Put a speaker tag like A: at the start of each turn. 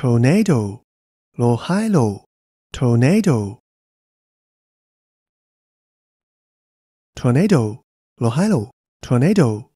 A: tornado, lohilo, tornado, tornado, lohilo, tornado.